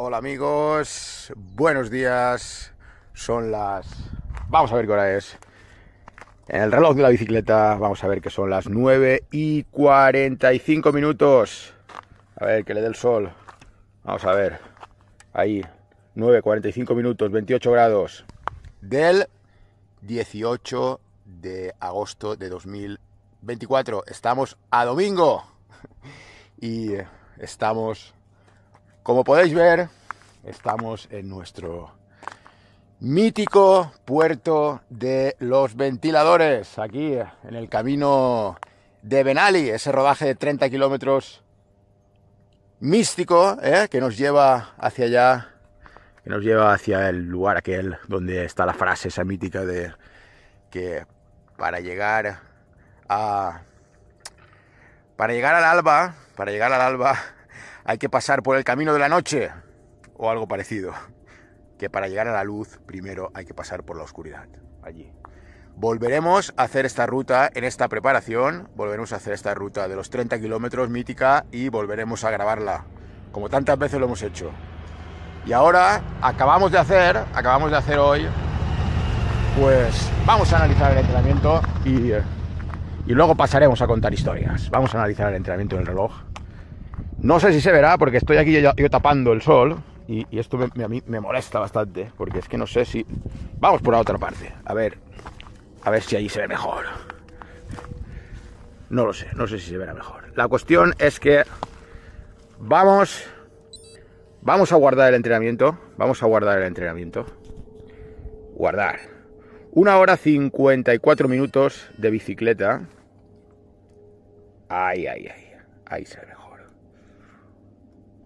Hola amigos, buenos días. Son las... Vamos a ver qué hora es. En el reloj de la bicicleta vamos a ver que son las 9 y 45 minutos. A ver, que le dé el sol. Vamos a ver. Ahí. 9, 45 minutos, 28 grados. Del 18 de agosto de 2024. Estamos a domingo. Y eh, estamos como podéis ver, estamos en nuestro mítico puerto de los ventiladores, aquí en el camino de Benali, ese rodaje de 30 kilómetros místico ¿eh? que nos lleva hacia allá, que nos lleva hacia el lugar aquel donde está la frase esa mítica de que para llegar a... Para llegar al alba, para llegar al alba hay que pasar por el camino de la noche o algo parecido. Que para llegar a la luz primero hay que pasar por la oscuridad. Allí. Volveremos a hacer esta ruta en esta preparación, volveremos a hacer esta ruta de los 30 kilómetros mítica y volveremos a grabarla, como tantas veces lo hemos hecho. Y ahora acabamos de hacer, acabamos de hacer hoy, pues vamos a analizar el entrenamiento y, eh, y luego pasaremos a contar historias. Vamos a analizar el entrenamiento en el reloj no sé si se verá porque estoy aquí yo, tapando el sol y, esto a mí me molesta bastante porque es que no sé si... Vamos por la otra parte, a ver, a ver si allí se ve mejor. No lo sé, no sé si se verá mejor. La cuestión es que vamos, vamos a guardar el entrenamiento, vamos a guardar el entrenamiento. Guardar. Una hora cincuenta 54 minutos de bicicleta. Ay, ay, ay. Ahí se ve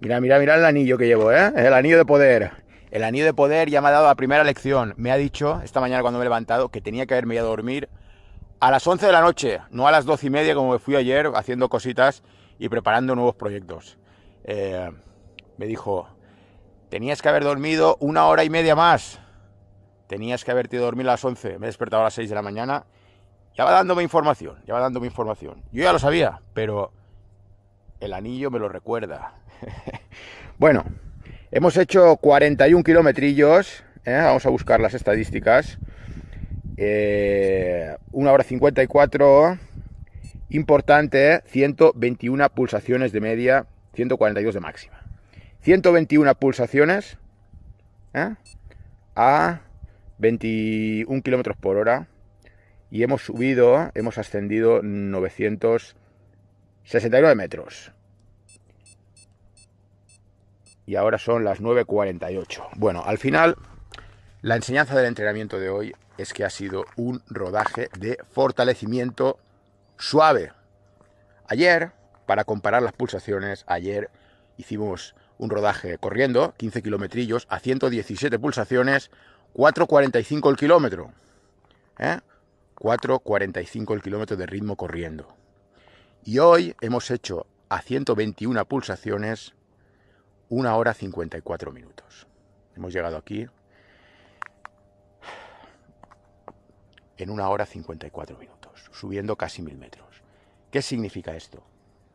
Mira, mira, mira el anillo que llevo, ¿eh? El anillo de poder. El anillo de poder ya me ha dado la primera lección. Me ha dicho esta mañana cuando me he levantado que tenía que haberme ido a dormir a las 11 de la noche, no a las 12 y media como me fui ayer haciendo cositas y preparando nuevos proyectos. Eh, me dijo, tenías que haber dormido una hora y media más. Tenías que haberte ido a dormir a las 11. Me he despertado a las 6 de la mañana. Ya va dándome información, ya va dándome información. Yo ya lo sabía, pero el anillo me lo recuerda. bueno, hemos hecho 41 kilometrillos. ¿eh? Vamos a buscar las estadísticas. Eh, 1 hora 54. Importante, 121 pulsaciones de media, 142 de máxima. 121 pulsaciones ¿eh? a 21 kilómetros por hora y hemos subido, hemos ascendido 969 metros y ahora son las 9.48. Bueno, al final, la enseñanza del entrenamiento de hoy es que ha sido un rodaje de fortalecimiento suave. Ayer, para comparar las pulsaciones, ayer hicimos un rodaje corriendo, 15 kilometrillos, a 117 pulsaciones, 4.45 el kilómetro. 4.45 ¿eh? el kilómetro de ritmo corriendo. Y hoy hemos hecho a 121 pulsaciones una hora 54 minutos. Hemos llegado aquí en una hora 54 minutos, subiendo casi mil metros. ¿Qué significa esto?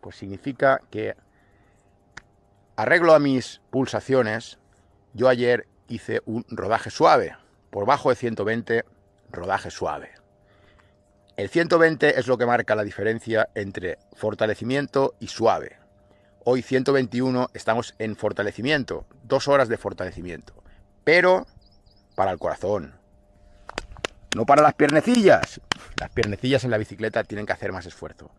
Pues significa que arreglo a mis pulsaciones. Yo ayer hice un rodaje suave, por bajo de 120, rodaje suave. El 120 es lo que marca la diferencia entre fortalecimiento y suave. Hoy 121 estamos en fortalecimiento, dos horas de fortalecimiento, pero para el corazón, no para las piernecillas. Las piernecillas en la bicicleta tienen que hacer más esfuerzo,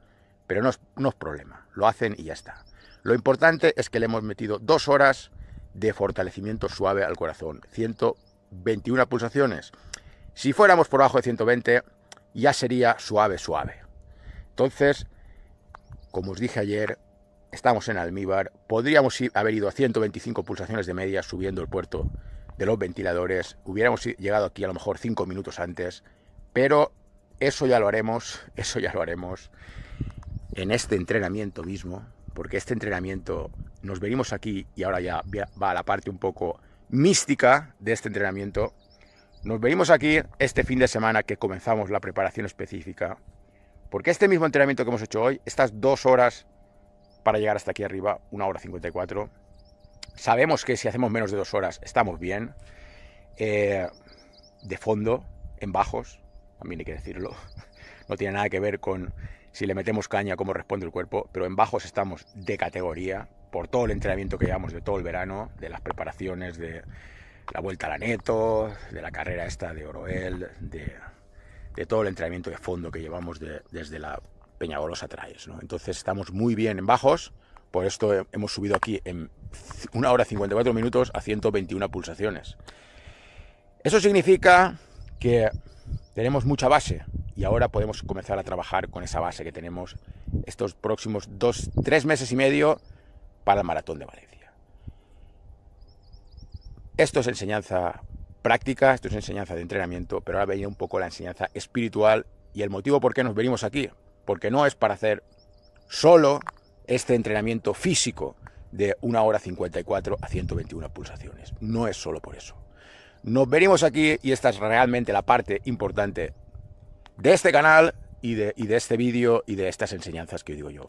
pero no es, problema, lo hacen y ya está. Lo importante es que le hemos metido dos horas de fortalecimiento suave al corazón, 121 pulsaciones. Si fuéramos por abajo de 120, ya sería suave, suave. Entonces, como os dije ayer, Estamos en Almíbar. Podríamos haber ido a 125 pulsaciones de media subiendo el puerto de los ventiladores. Hubiéramos llegado aquí a lo mejor 5 minutos antes. Pero eso ya lo haremos. Eso ya lo haremos en este entrenamiento mismo. Porque este entrenamiento nos venimos aquí y ahora ya va a la parte un poco mística de este entrenamiento. Nos venimos aquí este fin de semana que comenzamos la preparación específica. Porque este mismo entrenamiento que hemos hecho hoy, estas dos horas para llegar hasta aquí arriba, una hora 54. Sabemos que si hacemos menos de dos horas estamos bien. Eh, de fondo, en bajos, también hay que decirlo. No tiene nada que ver con si le metemos caña, cómo responde el cuerpo, pero en bajos estamos de categoría por todo el entrenamiento que llevamos de todo el verano, de las preparaciones, de la vuelta a la neto, de la carrera esta de Oroel, de, todo el entrenamiento de fondo que llevamos desde la Peñagolos atraes, ¿no? Entonces estamos muy bien en bajos, por esto hemos subido aquí en 1 hora 54 minutos a 121 pulsaciones. Eso significa que tenemos mucha base y ahora podemos comenzar a trabajar con esa base que tenemos estos próximos 2, 3 meses y medio para el Maratón de Valencia. Esto es enseñanza práctica, esto es enseñanza de entrenamiento, pero ahora veía un poco la enseñanza espiritual y el motivo por qué nos venimos aquí, porque no es para hacer solo este entrenamiento físico de 1 hora 54 a 121 pulsaciones. No es solo por eso. Nos venimos aquí y esta es realmente la parte importante de este canal y de, y de este vídeo y de estas enseñanzas que digo yo.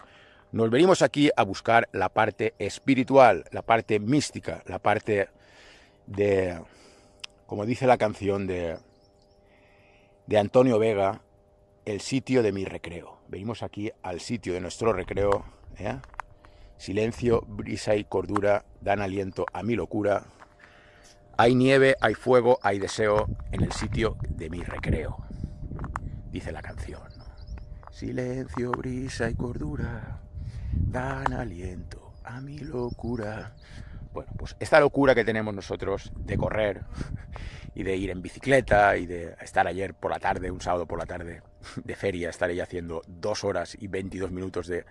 Nos venimos aquí a buscar la parte espiritual, la parte mística, la parte de, como dice la canción de, de Antonio Vega, el sitio de mi recreo venimos aquí al sitio de nuestro recreo. Silencio, brisa y cordura dan aliento a mi locura. Hay nieve, hay fuego, hay deseo en el sitio de mi recreo, dice la canción. Silencio, brisa y cordura dan aliento a mi locura. Bueno, pues esta locura que tenemos nosotros de correr y de ir en bicicleta y de estar ayer por la tarde, un sábado por la tarde de feria, estar ahí haciendo dos horas y 22 minutos de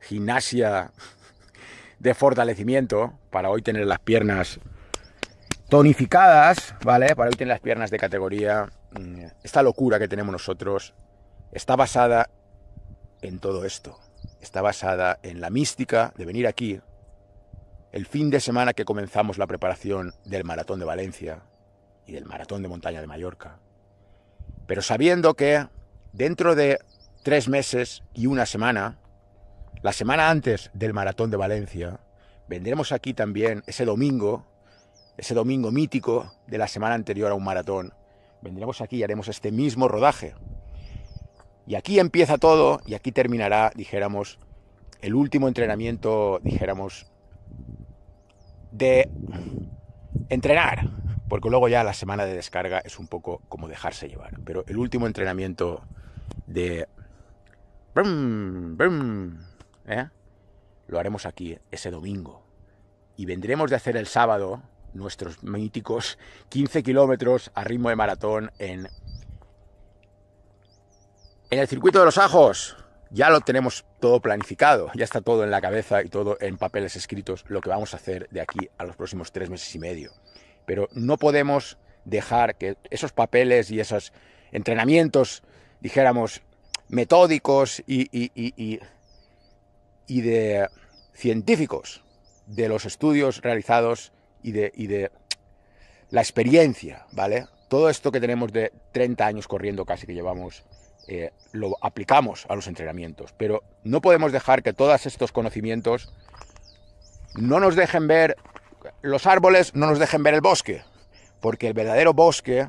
gimnasia de fortalecimiento para hoy tener las piernas tonificadas, ¿vale? Para hoy tener las piernas de categoría. Mm, esta locura que tenemos nosotros está basada en todo esto. Está basada en la mística de venir aquí el fin de semana que comenzamos la preparación del Maratón de Valencia y del Maratón de Montaña de Mallorca. Pero sabiendo que dentro de tres meses y una semana, la semana antes del Maratón de Valencia, vendremos aquí también ese domingo, ese domingo mítico de la semana anterior a un maratón. Vendremos aquí y haremos este mismo rodaje. Y aquí empieza todo y aquí terminará, dijéramos, el último entrenamiento, dijéramos, de entrenar, porque luego ya la semana de descarga es un poco como dejarse llevar. Pero el último entrenamiento de... ¡Bum! ¿eh? Lo haremos aquí ese domingo. Y vendremos de hacer el sábado nuestros míticos 15 kilómetros a ritmo de maratón en... En el circuito de los ajos ya lo tenemos todo planificado, ya está todo en la cabeza y todo en papeles escritos lo que vamos a hacer de aquí a los próximos tres meses y medio. Pero no podemos dejar que esos papeles y esos entrenamientos, dijéramos, metódicos y, y, de científicos de los estudios realizados y de, y de la experiencia, ¿vale? Todo esto que tenemos de 30 años corriendo casi que llevamos eh, lo aplicamos a los entrenamientos. Pero no podemos dejar que todos estos conocimientos no nos dejen ver los árboles, no nos dejen ver el bosque. Porque el verdadero bosque,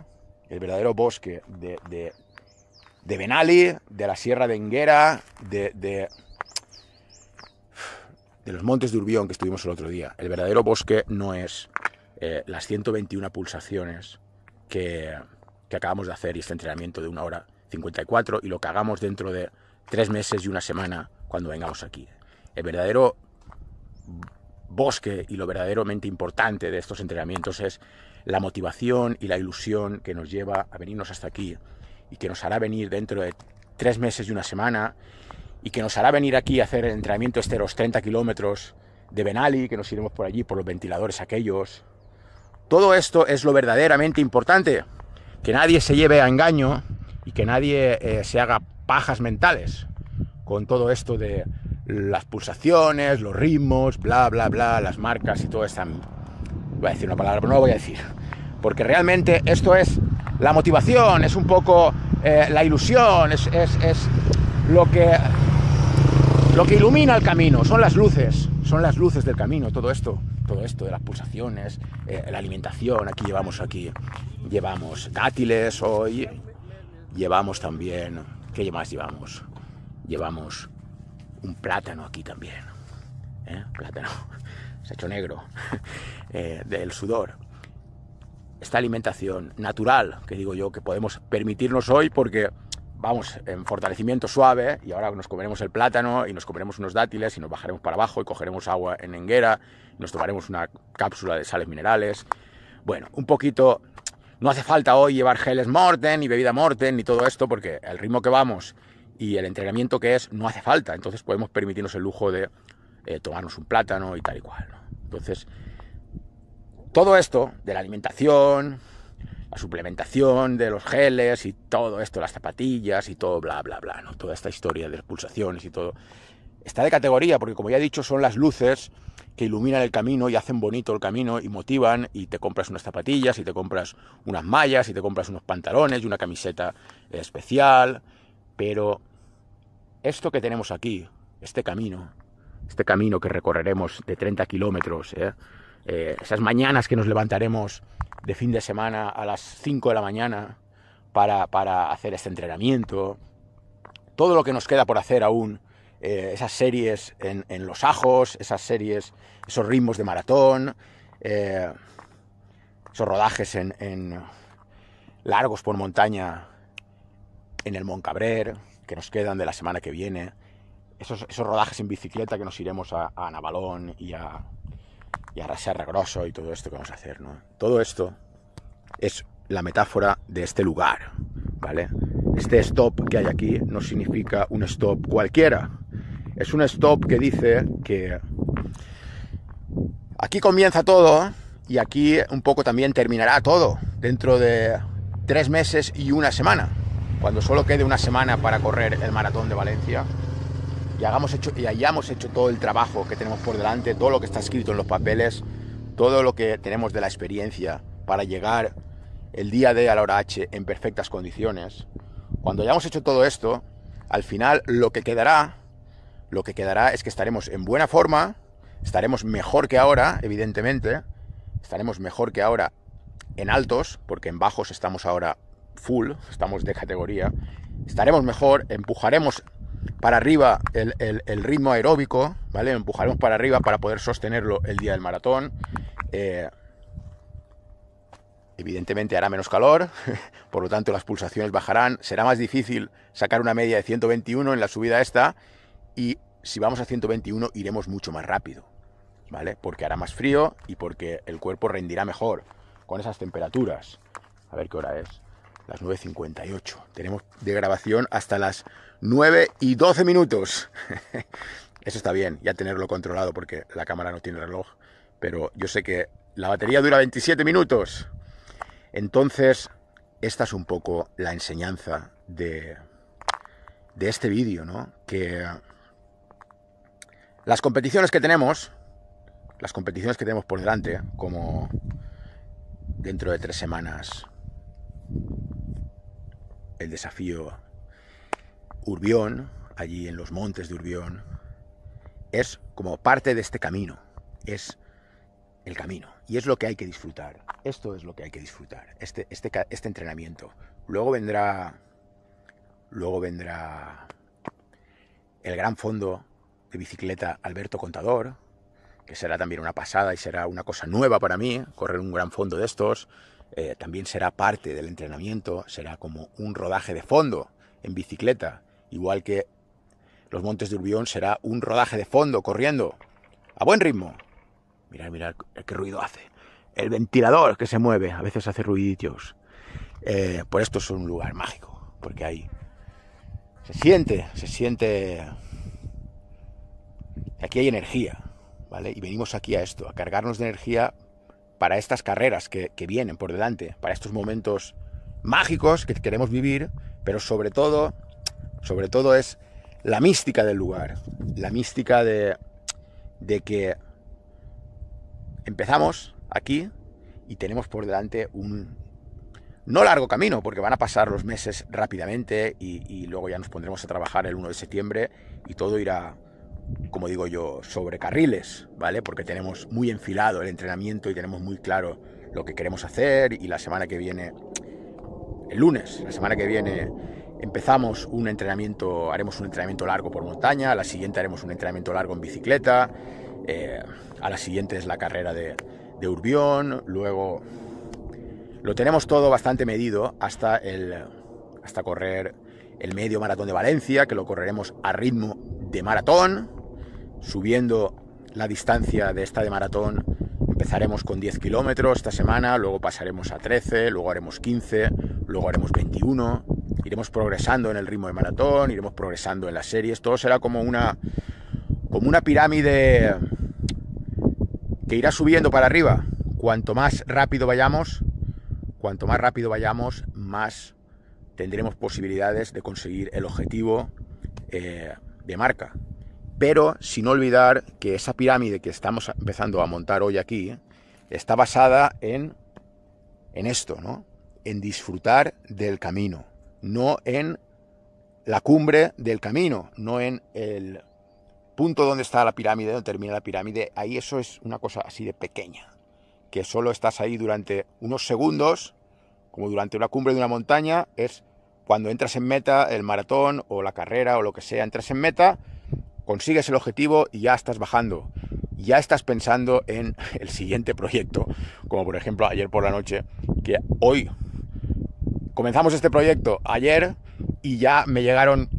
el verdadero bosque de, Benali, de la Sierra de Enguera, de, de, los montes de Urbión que estuvimos el otro día, el verdadero bosque no es eh, las 121 pulsaciones que acabamos de hacer y este entrenamiento de una hora 54 y lo que hagamos dentro de tres meses y una semana cuando vengamos aquí. El verdadero bosque y lo verdaderamente importante de estos entrenamientos es la motivación y la ilusión que nos lleva a venirnos hasta aquí y que nos hará venir dentro de tres meses y una semana y que nos hará venir aquí a hacer el entrenamiento este los 30 kilómetros de Benali, que nos iremos por allí, por los ventiladores aquellos. Todo esto es lo verdaderamente importante, que nadie se lleve a engaño y que nadie eh, se haga pajas mentales con todo esto de las pulsaciones, los ritmos, bla, bla, bla, las marcas y todo esto. Voy a decir una palabra, pero no lo voy a decir. Porque realmente esto es la motivación, es un poco eh, la ilusión, es, lo, que, lo que ilumina el camino, son las luces, son las luces del camino, todo esto, todo esto de las pulsaciones, eh, la alimentación, aquí llevamos aquí, llevamos dátiles hoy, Llevamos también, ¿qué más llevamos? Llevamos un plátano aquí también. ¿eh? Plátano, se ha hecho negro, eh, del sudor. Esta alimentación natural, que digo yo, que podemos permitirnos hoy porque vamos en fortalecimiento suave y ahora nos comeremos el plátano y nos comeremos unos dátiles y nos bajaremos para abajo y cogeremos agua en enguera, nos tomaremos una cápsula de sales minerales. Bueno, un poquito no hace falta hoy llevar geles Morten y bebida Morten y todo esto, porque el ritmo que vamos y el entrenamiento que es no hace falta. Entonces podemos permitirnos el lujo de eh, tomarnos un plátano y tal y cual. ¿no? Entonces, todo esto de la alimentación, la suplementación de los geles y todo esto, las zapatillas y todo, bla, bla, bla, ¿no? toda esta historia de pulsaciones y todo, está de categoría, porque como ya he dicho, son las luces que iluminan el camino y hacen bonito el camino y motivan y te compras unas zapatillas y te compras unas mallas y te compras unos pantalones y una camiseta especial. Pero esto que tenemos aquí, este camino, este camino que recorreremos de 30 kilómetros, ¿eh? Eh, esas mañanas que nos levantaremos de fin de semana a las 5 de la mañana para, para hacer este entrenamiento, todo lo que nos queda por hacer aún, eh, esas series en, los ajos, esas series, esos ritmos de maratón, eh, esos rodajes en, largos por montaña en el Moncabrer, que nos quedan de la semana que viene, esos, rodajes en bicicleta que nos iremos a, Navalón y a, y a Grosso y todo esto que vamos a hacer, ¿no? Todo esto es la metáfora de este lugar, ¿vale? Este stop que hay aquí no significa un stop cualquiera, es un stop que dice que aquí comienza todo y aquí un poco también terminará todo dentro de tres meses y una semana. Cuando solo quede una semana para correr el maratón de Valencia y, hagamos hecho, y hayamos hecho todo el trabajo que tenemos por delante, todo lo que está escrito en los papeles, todo lo que tenemos de la experiencia para llegar el día de a la hora H en perfectas condiciones. Cuando hayamos hecho todo esto, al final lo que quedará lo que quedará es que estaremos en buena forma, estaremos mejor que ahora, evidentemente, estaremos mejor que ahora en altos, porque en bajos estamos ahora full, estamos de categoría, estaremos mejor, empujaremos para arriba el, ritmo aeróbico, ¿vale? Empujaremos para arriba para poder sostenerlo el día del maratón. Eh, evidentemente hará menos calor, por lo tanto las pulsaciones bajarán, será más difícil sacar una media de 121 en la subida esta y si vamos a 121 iremos mucho más rápido, ¿vale? Porque hará más frío y porque el cuerpo rendirá mejor con esas temperaturas. A ver qué hora es. Las 9.58. Tenemos de grabación hasta las 9 y 12 minutos. Eso está bien, ya tenerlo controlado porque la cámara no tiene reloj. Pero yo sé que la batería dura 27 minutos. Entonces, esta es un poco la enseñanza de, de este vídeo, ¿no? Que las competiciones que tenemos, las competiciones que tenemos por delante, como dentro de tres semanas el desafío Urbión, allí en los montes de Urbión, es como parte de este camino, es el camino y es lo que hay que disfrutar. Esto es lo que hay que disfrutar, este, este, este entrenamiento. Luego vendrá, luego vendrá el gran fondo de bicicleta Alberto Contador, que será también una pasada y será una cosa nueva para mí, correr un gran fondo de estos. Eh, también será parte del entrenamiento, será como un rodaje de fondo en bicicleta, igual que los Montes de Urbión será un rodaje de fondo corriendo a buen ritmo. Mirad, mirad qué ruido hace. El ventilador que se mueve, a veces hace ruiditos. Eh, por esto es un lugar mágico, porque ahí se siente, se siente aquí hay energía, ¿vale? Y venimos aquí a esto, a cargarnos de energía para estas carreras que, vienen por delante, para estos momentos mágicos que queremos vivir, pero sobre todo, sobre todo es la mística del lugar, la mística de, que empezamos aquí y tenemos por delante un no largo camino, porque van a pasar los meses rápidamente y, y luego ya nos pondremos a trabajar el 1 de septiembre y todo irá como digo yo, sobre carriles, ¿vale? Porque tenemos muy enfilado el entrenamiento y tenemos muy claro lo que queremos hacer y la semana que viene, el lunes, la semana que viene empezamos un entrenamiento, haremos un entrenamiento largo por montaña, a la siguiente haremos un entrenamiento largo en bicicleta, eh, a la siguiente es la carrera de, de Urbión, luego lo tenemos todo bastante medido hasta el hasta correr el medio maratón de Valencia, que lo correremos a ritmo de maratón, subiendo la distancia de esta de maratón. Empezaremos con 10 kilómetros esta semana, luego pasaremos a 13, luego haremos 15, luego haremos 21. Iremos progresando en el ritmo de maratón, iremos progresando en las series. Todo será como una, como una pirámide que irá subiendo para arriba. Cuanto más rápido vayamos, cuanto más rápido vayamos, más tendremos posibilidades de conseguir el objetivo eh, de marca. Pero sin olvidar que esa pirámide que estamos empezando a montar hoy aquí está basada en, en esto, ¿no? En disfrutar del camino, no en la cumbre del camino, no en el punto donde está la pirámide, donde termina la pirámide. Ahí eso es una cosa así de pequeña, que solo estás ahí durante unos segundos, como durante una cumbre de una montaña, es cuando entras en meta, el maratón o la carrera o lo que sea, entras en meta, consigues el objetivo y ya estás bajando. Ya estás pensando en el siguiente proyecto, como por ejemplo ayer por la noche, que hoy comenzamos este proyecto ayer y ya me llegaron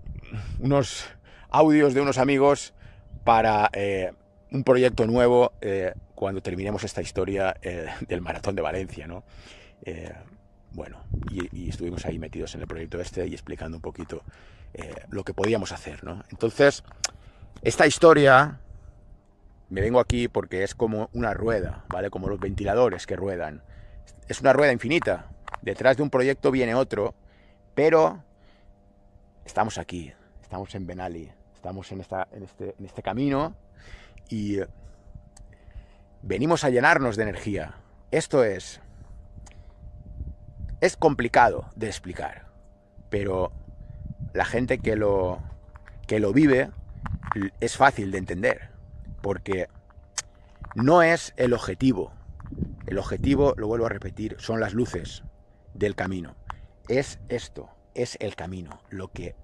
unos audios de unos amigos para eh, un proyecto nuevo eh, cuando terminemos esta historia eh, del maratón de Valencia, ¿no? Bueno, y, estuvimos ahí metidos en el proyecto este y explicando un poquito eh, lo que podíamos hacer, ¿no? Entonces, esta historia me vengo aquí porque es como una rueda, ¿vale? Como los ventiladores que ruedan. Es una rueda infinita. Detrás de un proyecto viene otro, pero estamos aquí, estamos en Benali, estamos en, este, en este camino y venimos a llenarnos de energía. Esto es es complicado de explicar, pero la gente que lo, que lo vive es fácil de entender, porque no es el objetivo. El objetivo, lo vuelvo a repetir, son las luces del camino. Es esto, es el camino, lo que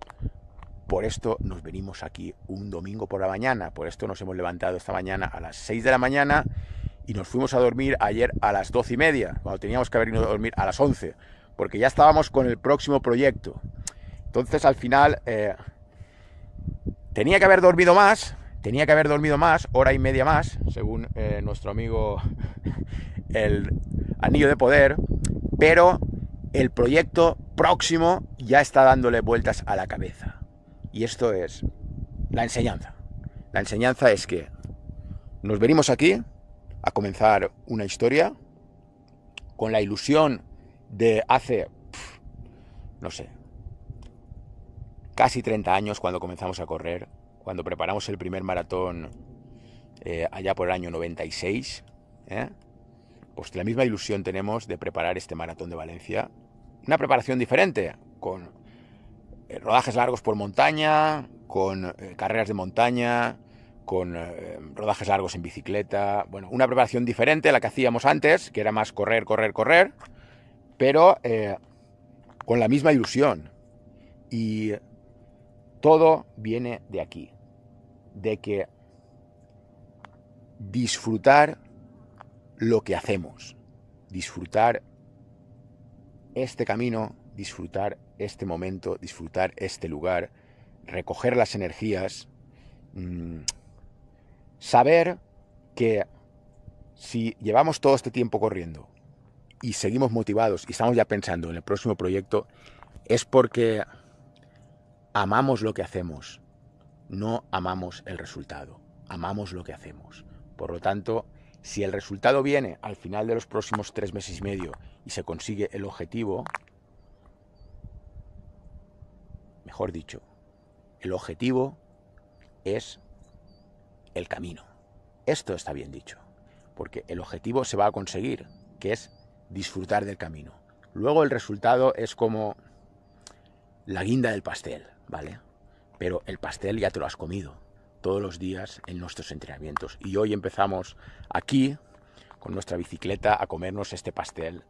por esto nos venimos aquí un domingo por la mañana, por esto nos hemos levantado esta mañana a las 6 de la mañana y nos fuimos a dormir ayer a las doce y media, cuando teníamos que haber ido a dormir a las 11, porque ya estábamos con el próximo proyecto. Entonces al final eh, tenía que haber dormido más, tenía que haber dormido más, hora y media más, según eh, nuestro amigo el anillo de poder, pero el proyecto próximo ya está dándole vueltas a la cabeza. Y esto es la enseñanza. La enseñanza es que nos venimos aquí, a comenzar una historia con la ilusión de hace, no sé, casi 30 años cuando comenzamos a correr, cuando preparamos el primer maratón eh, allá por el año 96, ¿eh? pues la misma ilusión tenemos de preparar este maratón de Valencia. Una preparación diferente, con eh, rodajes largos por montaña, con carreras de montaña, con eh, rodajes largos en bicicleta, bueno, una preparación diferente a la que hacíamos antes, que era más correr, correr, correr, pero eh, con la misma ilusión. Y todo viene de aquí, de que disfrutar lo que hacemos, disfrutar este camino, disfrutar este momento, disfrutar este lugar, recoger las energías, mm, saber que si llevamos todo este tiempo corriendo y seguimos motivados y estamos ya pensando en el próximo proyecto, es porque amamos lo que hacemos, no amamos el resultado, amamos lo que hacemos. Por lo tanto, si el resultado viene al final de los próximos tres meses y medio y se consigue el objetivo, mejor dicho, el objetivo es el camino. Esto está bien dicho, porque el objetivo se va a conseguir, que es disfrutar del camino. Luego el resultado es como la guinda del pastel, ¿vale? Pero el pastel ya te lo has comido todos los días en nuestros entrenamientos. Y hoy empezamos aquí con nuestra bicicleta a comernos este pastel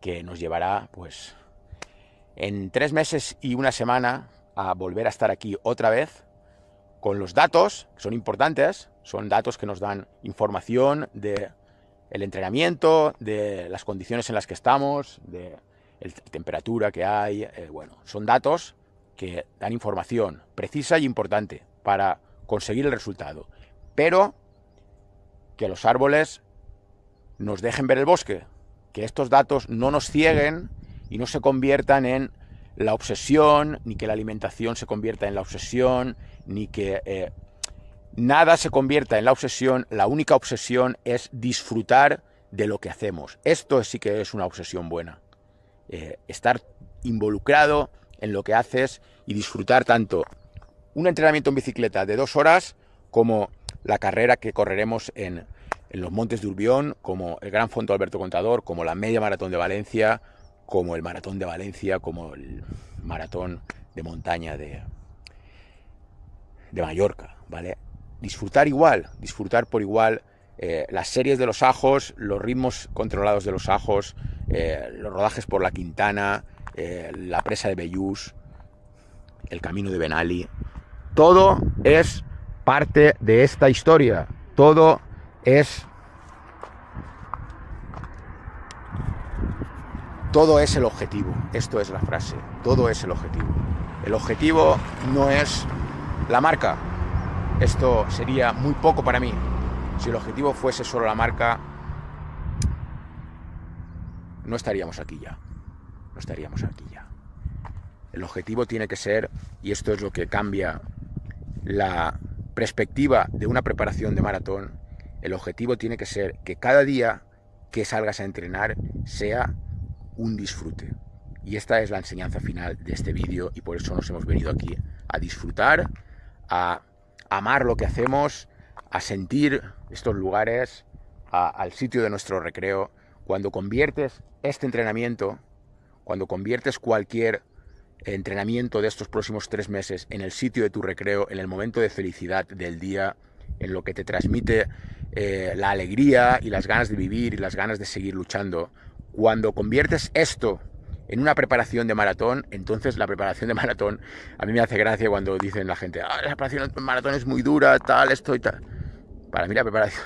que nos llevará pues en tres meses y una semana a volver a estar aquí otra vez con los datos, que son importantes, son datos que nos dan información de el entrenamiento, de las condiciones en las que estamos, de la temperatura que hay, eh, bueno, son datos que dan información precisa y importante para conseguir el resultado. Pero que los árboles nos dejen ver el bosque, que estos datos no nos cieguen y no se conviertan en la obsesión, ni que la alimentación se convierta en la obsesión, ni que eh, nada se convierta en la obsesión. La única obsesión es disfrutar de lo que hacemos. Esto sí que es una obsesión buena. Eh, estar involucrado en lo que haces y disfrutar tanto un entrenamiento en bicicleta de dos horas como la carrera que correremos en, en los Montes de Urbión, como el Gran Fondo Alberto Contador, como la Media Maratón de Valencia, como el maratón de Valencia, como el maratón de montaña de, de Mallorca, ¿vale? Disfrutar igual, disfrutar por igual eh, las series de los ajos, los ritmos controlados de los ajos, eh, los rodajes por la Quintana, eh, la presa de Bellús, el camino de Benali. Todo es parte de esta historia, todo es Todo es el objetivo, esto es la frase, todo es el objetivo. El objetivo no es la marca, esto sería muy poco para mí. Si el objetivo fuese solo la marca, no estaríamos aquí ya, no estaríamos aquí ya. El objetivo tiene que ser, y esto es lo que cambia la perspectiva de una preparación de maratón, el objetivo tiene que ser que cada día que salgas a entrenar sea un disfrute. Y esta es la enseñanza final de este vídeo y por eso nos hemos venido aquí a disfrutar, a amar lo que hacemos, a sentir estos lugares, al sitio de nuestro recreo. Cuando conviertes este entrenamiento, cuando conviertes cualquier entrenamiento de estos próximos tres meses en el sitio de tu recreo, en el momento de felicidad del día, en lo que te transmite eh, la alegría y las ganas de vivir y las ganas de seguir luchando, cuando conviertes esto en una preparación de maratón, entonces la preparación de maratón, a mí me hace gracia cuando dicen la gente, ah, la preparación de maratón es muy dura, tal, esto y tal. Para mí la preparación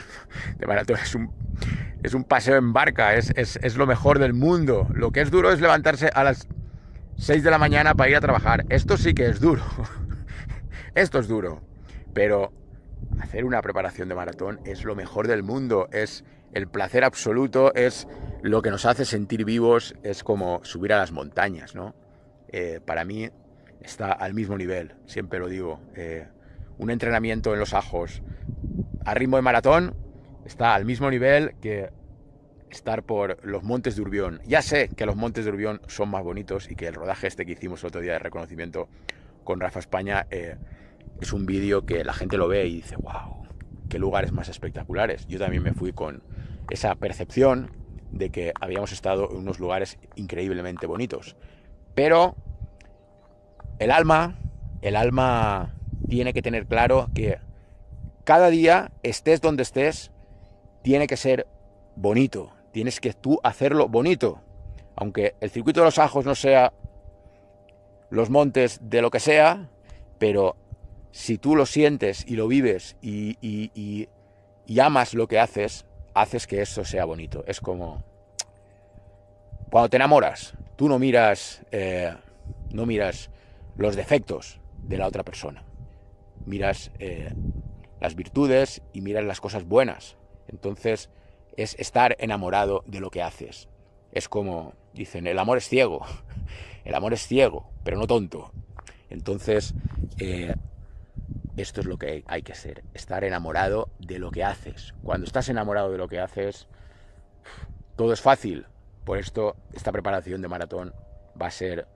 de maratón es un, paseo en barca, es, es lo mejor del mundo. Lo que es duro es levantarse a las 6 de la mañana para ir a trabajar. Esto sí que es duro. Esto es duro. Pero hacer una preparación de maratón es lo mejor del mundo. Es el placer absoluto es lo que nos hace sentir vivos, es como subir a las montañas, ¿no? Eh, para mí está al mismo nivel, siempre lo digo. Eh, un entrenamiento en los ajos a ritmo de maratón está al mismo nivel que estar por los montes de Urbión. Ya sé que los montes de Urbión son más bonitos y que el rodaje este que hicimos el otro día de reconocimiento con Rafa España eh, es un vídeo que la gente lo ve y dice, wow, qué lugares más espectaculares. Yo también me fui con esa percepción de que habíamos estado en unos lugares increíblemente bonitos. Pero el alma, el alma tiene que tener claro que cada día, estés donde estés, tiene que ser bonito. Tienes que tú hacerlo bonito. Aunque el circuito de los ajos no sea los montes de lo que sea, pero si tú lo sientes y lo vives y, y, y, amas lo que haces, haces que eso sea bonito. Es como cuando te enamoras, tú no miras, eh, no miras los defectos de la otra persona, miras eh, las virtudes y miras las cosas buenas. Entonces es estar enamorado de lo que haces. Es como dicen, el amor es ciego, el amor es ciego, pero no tonto. Entonces eh, esto es lo que hay que ser, estar enamorado de lo que haces. Cuando estás enamorado de lo que haces, todo es fácil. Por esto, esta preparación de maratón va a ser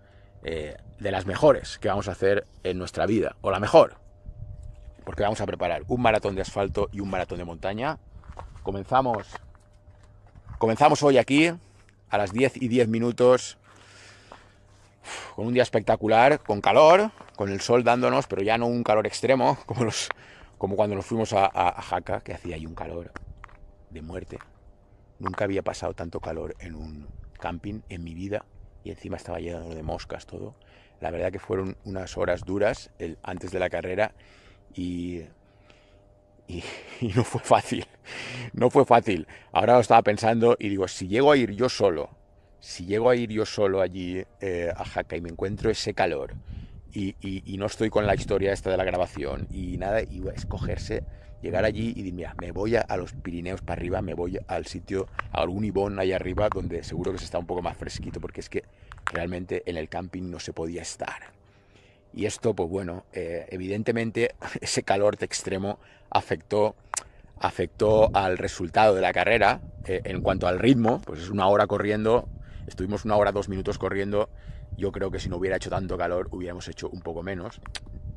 eh, de las mejores que vamos a hacer en nuestra vida, o la mejor. Porque vamos a preparar un maratón de asfalto y un maratón de montaña. Comenzamos, comenzamos hoy aquí a las 10 y 10 minutos con un día espectacular, con calor, con el sol dándonos, pero ya no un calor extremo, como, los, como cuando nos fuimos a, Jaca, que hacía ahí un calor de muerte. Nunca había pasado tanto calor en un camping en mi vida y encima estaba lleno de moscas todo. La verdad que fueron unas horas duras antes de la carrera y, y, no fue fácil. No fue fácil. Ahora lo estaba pensando y digo, si llego a ir yo solo, si llego a ir yo solo allí eh, a Jaca y me encuentro ese calor, y, no estoy con la historia esta de la grabación y nada, y escogerse, llegar allí y decir, mira, me voy a, los Pirineos para arriba, me voy al sitio, a algún Ibón ahí arriba, donde seguro que se está un poco más fresquito, porque es que realmente en el camping no se podía estar. Y esto, pues bueno, eh, evidentemente ese calor de extremo afectó, afectó al resultado de la carrera eh, en cuanto al ritmo, pues es una hora corriendo, estuvimos una hora, dos minutos corriendo yo creo que si no hubiera hecho tanto calor, hubiéramos hecho un poco menos.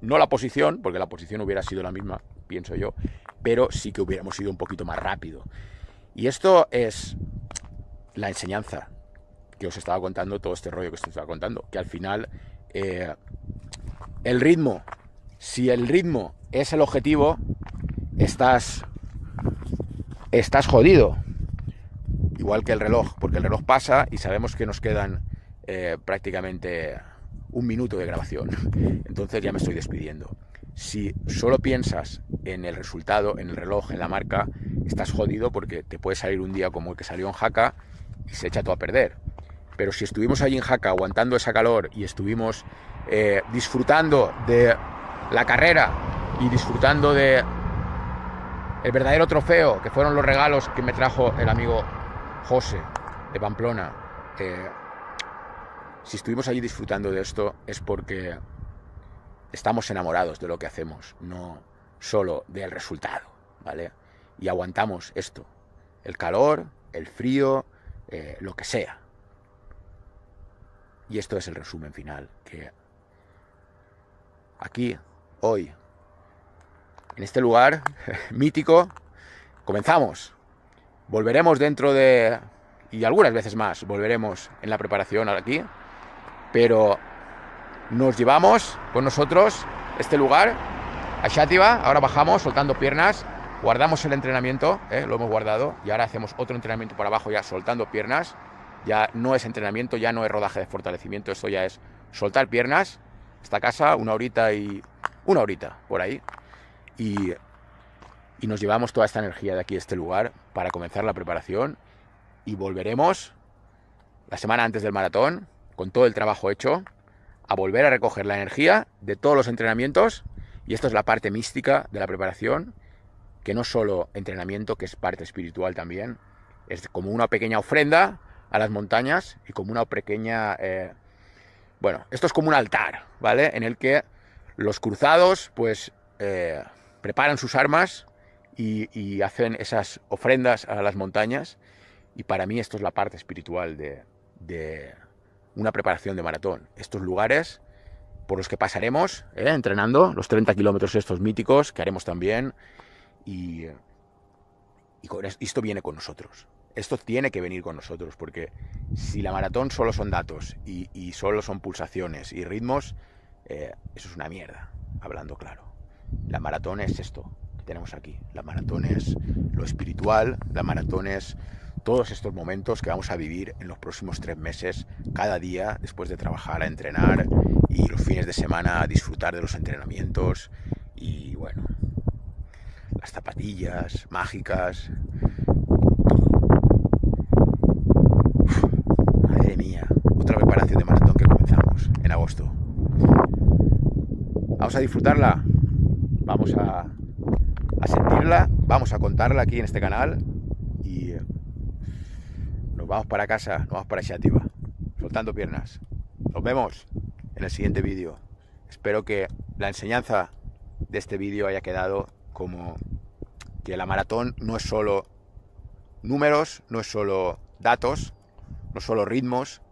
No la posición, porque la posición hubiera sido la misma, pienso yo, pero sí que hubiéramos ido un poquito más rápido. Y esto es la enseñanza que os estaba contando, todo este rollo que os estaba contando, que al final eh, el ritmo, si el ritmo es el objetivo, estás, estás jodido, igual que el reloj, porque el reloj pasa y sabemos que nos quedan eh, prácticamente un minuto de grabación. Entonces ya me estoy despidiendo. Si solo piensas en el resultado, en el reloj, en la marca, estás jodido porque te puede salir un día como el que salió en Jaca y se echa todo a perder. Pero si estuvimos allí en Jaca aguantando esa calor y estuvimos eh, disfrutando de la carrera y disfrutando de el verdadero trofeo, que fueron los regalos que me trajo el amigo José de Pamplona, eh, si estuvimos allí disfrutando de esto es porque estamos enamorados de lo que hacemos, no solo del resultado, ¿vale? Y aguantamos esto, el calor, el frío, eh, lo que sea. Y esto es el resumen final, que aquí, hoy, en este lugar mítico, comenzamos. Volveremos dentro de... y algunas veces más, volveremos en la preparación aquí, pero nos llevamos con nosotros este lugar a Shativa. Ahora bajamos soltando piernas, guardamos el entrenamiento, ¿eh? lo hemos guardado, y ahora hacemos otro entrenamiento para abajo ya soltando piernas. Ya no es entrenamiento, ya no es rodaje de fortalecimiento, esto ya es soltar piernas. Esta casa, una horita y una horita por ahí. Y, y nos llevamos toda esta energía de aquí, de este lugar, para comenzar la preparación. Y volveremos la semana antes del maratón, con todo el trabajo hecho, a volver a recoger la energía de todos los entrenamientos. Y esto es la parte mística de la preparación, que no solo entrenamiento, que es parte espiritual también, es como una pequeña ofrenda a las montañas y como una pequeña... Eh, bueno, esto es como un altar, ¿vale? En el que los cruzados pues eh, preparan sus armas y, hacen esas ofrendas a las montañas. Y para mí esto es la parte espiritual de, una preparación de maratón. Estos lugares por los que pasaremos, eh, entrenando, los 30 kilómetros estos míticos que haremos también. Y, esto viene con nosotros. Esto tiene que venir con nosotros, porque si la maratón solo son datos y, solo son pulsaciones y ritmos, eh, eso es una mierda, hablando claro. La maratón es esto que tenemos aquí. La maratón es lo espiritual, la maratón es todos estos momentos que vamos a vivir en los próximos tres meses, cada día, después de trabajar, a entrenar y los fines de semana a disfrutar de los entrenamientos y bueno, las zapatillas mágicas. madre mía, otra preparación de maratón que comenzamos en agosto. Vamos a disfrutarla, vamos a, a sentirla, vamos a contarla aquí en este canal vamos para casa, nos vamos para Xativa, soltando piernas. Nos vemos en el siguiente vídeo. Espero que la enseñanza de este vídeo haya quedado como que la maratón no es solo números, no es solo datos, no es solo ritmos,